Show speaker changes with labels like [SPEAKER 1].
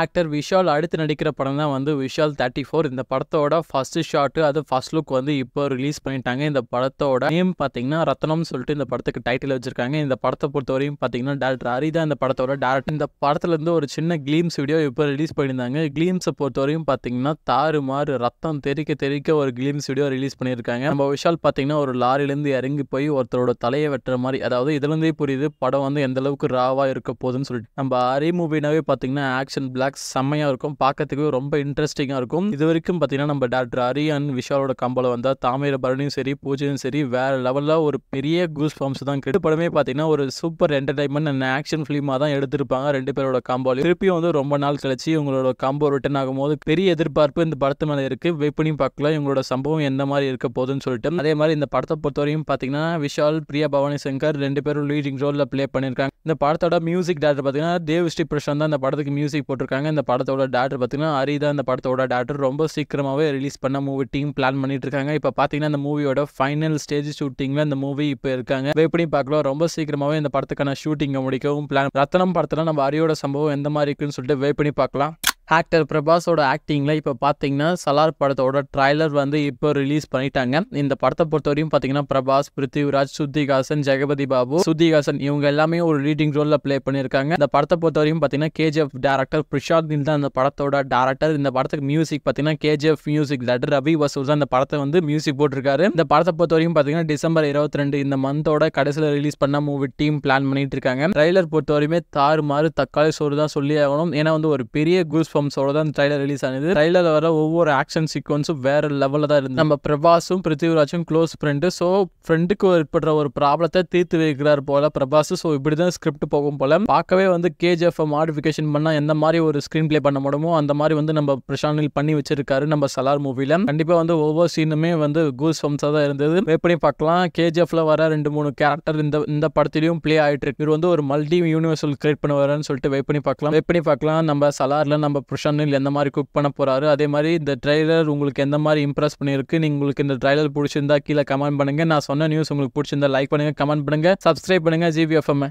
[SPEAKER 1] actor Vishal அடுத்து நடிக்கிற படம் தான் வந்து விஷால் தேர்ட்டி ஃபோர் இந்த படத்தோட ஃபஸ்ட்டு ஷாட்டு அது ஃபஸ்ட் லுக் வந்து இப்போ ரிலீஸ் பண்ணிட்டாங்க இந்த படத்தோட நேம் பார்த்தீங்கன்னா ரத்தனம்னு சொல்லிட்டு இந்த படத்துக்கு டைட்டில் வச்சிருக்காங்க இந்த படத்தை பொறுத்தவரையும் பார்த்தீங்கன்னா டேரக்டர் ஹரி தான் இந்த படத்தோட டேரக்டர் இந்த படத்துலேருந்து ஒரு சின்ன கிளீம்ஸ் வீடியோ இப்போ ரிலீஸ் பண்ணியிருந்தாங்க கிளீம்ஸை பொறுத்தவரையும் பார்த்தீங்கன்னா தாறு மாறு ரத்தம் தெரிக்க தெரிக்க ஒரு கிளீம்ஸ் வீடியோ ரிலீஸ் பண்ணியிருக்காங்க நம்ம விஷால் பார்த்தீங்கன்னா ஒரு லாரிலேருந்து இறங்கி போய் ஒருத்தரோட தலையை வெட்டுற மாதிரி அதாவது இதுலேருந்தே புரியுது படம் வந்து எந்த அளவுக்கு ராவாக இருக்க போகுதுன்னு சொல்லிட்டு நம்ம ஹரி மூவினாவே பார்த்தீங்கன்னா ஆக்ஷன் பிளாக் ரிலாக்ஸ் செம்மையாக இருக்கும் பார்க்கறதுக்கு ரொம்ப இன்ட்ரெஸ்டிங்காக இருக்கும் இது வரைக்கும் பார்த்தீங்கன்னா நம்ம டாக்டர் அரியன் விஷாலோட கம்பளம் வந்தால் தாமிர பரணியும் சரி பூஜையும் சரி வேறு லெவலில் ஒரு பெரிய கூஸ் ஃபார்ம்ஸ் தான் கெட்டு படமே பார்த்தீங்கன்னா ஒரு சூப்பர் என்டர்டைன்மெண்ட் அண்ட் ஆக்ஷன் ஃபிலிமாக தான் எடுத்திருப்பாங்க ரெண்டு பேரோட கம்போலையும் திருப்பியும் வந்து ரொம்ப நாள் கழிச்சு இவங்களோட கம்போ ரிட்டன் ஆகும்போது பெரிய எதிர்பார்ப்பு இந்த படத்து மேலே இருக்குது வெப்பனையும் பார்க்கலாம் இவங்களோட சம்பவம் எந்த மாதிரி இருக்க போதுன்னு சொல்லிட்டு அதே மாதிரி இந்த படத்தை பொறுத்தவரையும் பார்த்தீங்கன்னா விஷால் பிரியா பவானி சங்கர் ரெண்டு பேரும் லீடிங் ரோலில் ப்ளே பண்ணியிருக்காங்க இந்த படத்தோட மியூசிக் டேரக்டர் பார்த்தீங்கன்னா தேவ் ஸ்ரீ பிரசாந்த் தான் இந்த படத்துக்கு மியூசிக் போட்டு போட்டிருக்காங்க இந்த படத்தோட டேரக்டர் பார்த்திங்கன்னா ஹரி தான் இந்த படத்தோட டேரக்டர் ரொம்ப சீக்கிரமாகவே ரிலீஸ் பண்ண மூவி டீம் பிளான் பண்ணிட்டு இருக்காங்க இப்போ பார்த்தீங்கன்னா இந்த மூவியோட ஃபைனல் ஸ்டேஜ் ஷூட்டிங்கில் இந்த மூவி இப்போ இருக்காங்க எப்படி பார்க்கலாம் ரொம்ப சீக்கிரமாகவே இந்த படத்துக்கான ஷூட்டிங்கை முடிக்கவும் பிளான் ரத்தனம் படத்தில் நம்ம ஹரியோட சம்பவம் எந்த மாதிரி இருக்குன்னு சொல்லிட்டு வெயிட் பண்ணி பார்க்கலாம் ஆக்டர் பிரபாஸோட ஆக்டிங்கில் இப்போ பார்த்தீங்கன்னா சலார் படத்தோட ட்ரைலர் வந்து இப்போ ரிலீஸ் பண்ணிட்டாங்க இந்த படத்தை பொறுத்த வரையும் பார்த்தீங்கன்னா பிரபாஸ் பிருத்திவிராஜ் சுத்திகாசன் ஜெகபதி பாபு சுத்திகாசன் இவங்க எல்லாமே ஒரு லீடிங் ரோலில் ப்ளே பண்ணியிருக்காங்க இந்த படத்தை பொறுத்த வரையும் பார்த்தீங்கன்னா கேஜிஎஃப் டேரக்டர் பிரஷாத் நில் தான் இந்த படத்தோட டேரக்டர் இந்த படத்துக்கு மியூசிக் பார்த்தீங்கன்னா கேஜிஎஃப் மியூசிக் லெட்டர் ரவி வசூல் தான் இந்த படத்தை வந்து மியூசிக் போட்டிருக்காரு இந்த படத்தை பொறுத்த வரையும் பார்த்தீங்கன்னா டிசம்பர் இருபத்தி ரெண்டு இந்த மந்தோட கடைசியில் ரிலீஸ் பண்ண மூவி டீம் பிளான் பண்ணிட்டு இருக்காங்க ட்ரைலர் பொறுத்த தாறு தாறுமாறு தக்காளி சோறு தான் சொல்லி ஆகணும் ஏன்னா வந்து ஒரு பெரிய குஸ் பிளாட்ஃபார்ம்ஸோட தான் அந்த ட்ரைலர் ரிலீஸ் ஆனது ட்ரைலர் வர ஒவ்வொரு ஆக்ஷன் சீக்வன்ஸும் வேற லெவலில் தான் இருந்தது நம்ம பிரபாஸும் பிருத்திவிராஜும் க்ளோஸ் ஃப்ரெண்டு ஸோ ஃப்ரெண்டுக்கு ஏற்படுற ஒரு ப்ராப்ளத்தை தீர்த்து வைக்கிறார் போல பிரபாஸ் ஸோ இப்படி தான் ஸ்கிரிப்ட் போகும் போல பார்க்கவே வந்து கேஜிஎஃப் மாடிஃபிகேஷன் பண்ணால் எந்த மாதிரி ஒரு ஸ்க்ரீன் பிளே பண்ண முடியுமோ அந்த மாதிரி வந்து நம்ம பிரசாந்தில் பண்ணி வச்சிருக்காரு நம்ம சலார் மூவியில் கண்டிப்பாக வந்து ஒவ்வொரு சீனுமே வந்து கூஸ் ஃபம்ஸாக தான் இருந்தது எப்படி பார்க்கலாம் கேஜிஎஃப்ல வர ரெண்டு மூணு கேரக்டர் இந்த இந்த படத்திலையும் பிளே ஆகிட்டு இருக்கு இவர் வந்து ஒரு மல்டி யூனிவர்சல் கிரியேட் பண்ண வரேன்னு சொல்லிட்டு வெயிட் பண்ணி பார்க்கலாம் வெயிட் பண்ணி பார்க்கலாம் நம்ம சலாரில் நம்ம புருஷனில் எந்த மாதிரி குக் பண்ண போகிறாரு அதே மாதிரி இந்த ட்ரைலர் உங்களுக்கு எந்த மாதிரி இம்ப்ரெஸ் பண்ணியிருக்கு நீங்கள் உங்களுக்கு இந்த ட்ரைலர் பிடிச்சிருந்தா கீழே கமெண்ட் பண்ணுங்கள் நான் சொன்ன நியூஸ் உங்களுக்கு பிடிச்சிருந்தா லைக் பண்ணுங்கள் கமெண்ட் பண்ணுங்கள் சப்ஸ்கிரைப் பண்ணுங்கள் ஜிபிஎஃப்எம்